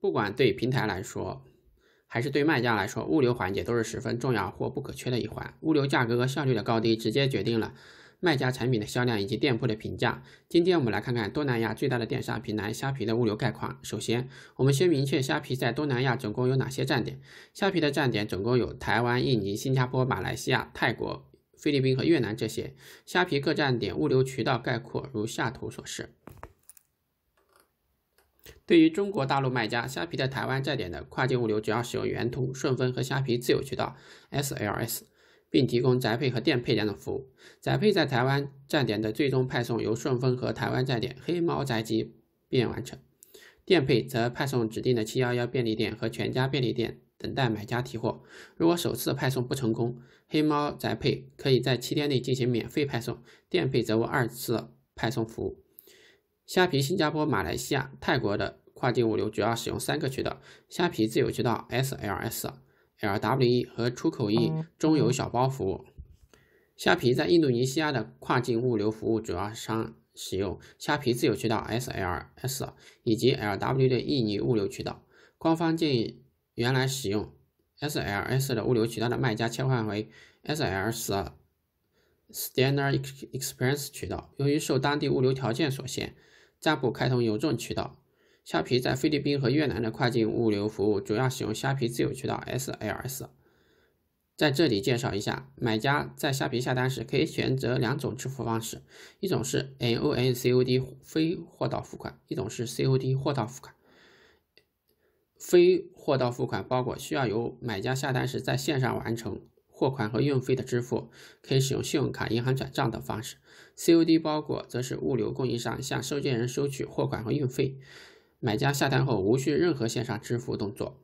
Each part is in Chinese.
不管对平台来说，还是对卖家来说，物流环节都是十分重要或不可缺的一环。物流价格和效率的高低，直接决定了卖家产品的销量以及店铺的评价。今天我们来看看东南亚最大的电商平台虾皮的物流概况。首先，我们先明确虾皮在东南亚总共有哪些站点。虾皮的站点总共有台湾、印尼、新加坡、马来西亚、泰国、菲律宾和越南这些。虾皮各站点物流渠道概括如下图所示。对于中国大陆卖家虾皮在台湾站点的跨境物流，主要使用圆通、顺丰和虾皮自有渠道 S L S，并提供宅配和店配两种服务。宅配在台湾站点的最终派送由顺丰和台湾站点黑猫宅急便完成；店配则派送指定的七幺幺便利店和全家便利店，等待买家提货。如果首次派送不成功，黑猫宅配可以在七天内进行免费派送，店配则无二次派送服务。虾皮新加坡、马来西亚、泰国的跨境物流主要使用三个渠道：虾皮自有渠道 SLS、LWE 和出口易中邮小包服务。虾皮在印度尼西亚的跨境物流服务主要商使用虾皮自有渠道 SLS 以及 LW 的印尼物流渠道。官方建议原来使用 SLS 的物流渠道的卖家切换为 SLS Standard Express 渠道。由于受当地物流条件所限，暂不开通邮政渠道。虾皮在菲律宾和越南的跨境物流服务主要使用虾皮自有渠道 s l s 在这里介绍一下，买家在虾皮下单时可以选择两种支付方式，一种是 NONCOD 非货到付款，一种是 COD 货到付款。非货到付款包裹需要由买家下单时在线上完成。货款和运费的支付可以使用信用卡、银行转账等方式。COD 包裹则是物流供应商向收件人收取货款和运费。买家下单后无需任何线上支付动作。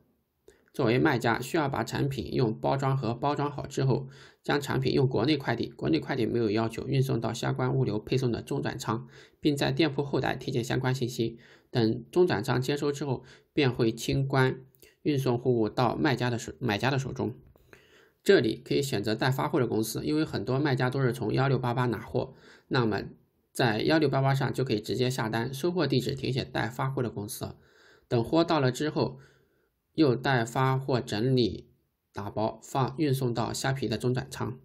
作为卖家，需要把产品用包装盒包装好之后，将产品用国内快递，国内快递没有要求，运送到相关物流配送的中转仓，并在店铺后台贴上相关信息。等中转仓接收之后，便会清关，运送货物到卖家的手买家的手中。这里可以选择代发货的公司，因为很多卖家都是从幺六八八拿货，那么在幺六八八上就可以直接下单，收货地址填写代发货的公司，等货到了之后，又代发货整理、打包、放运送到虾皮的中转仓。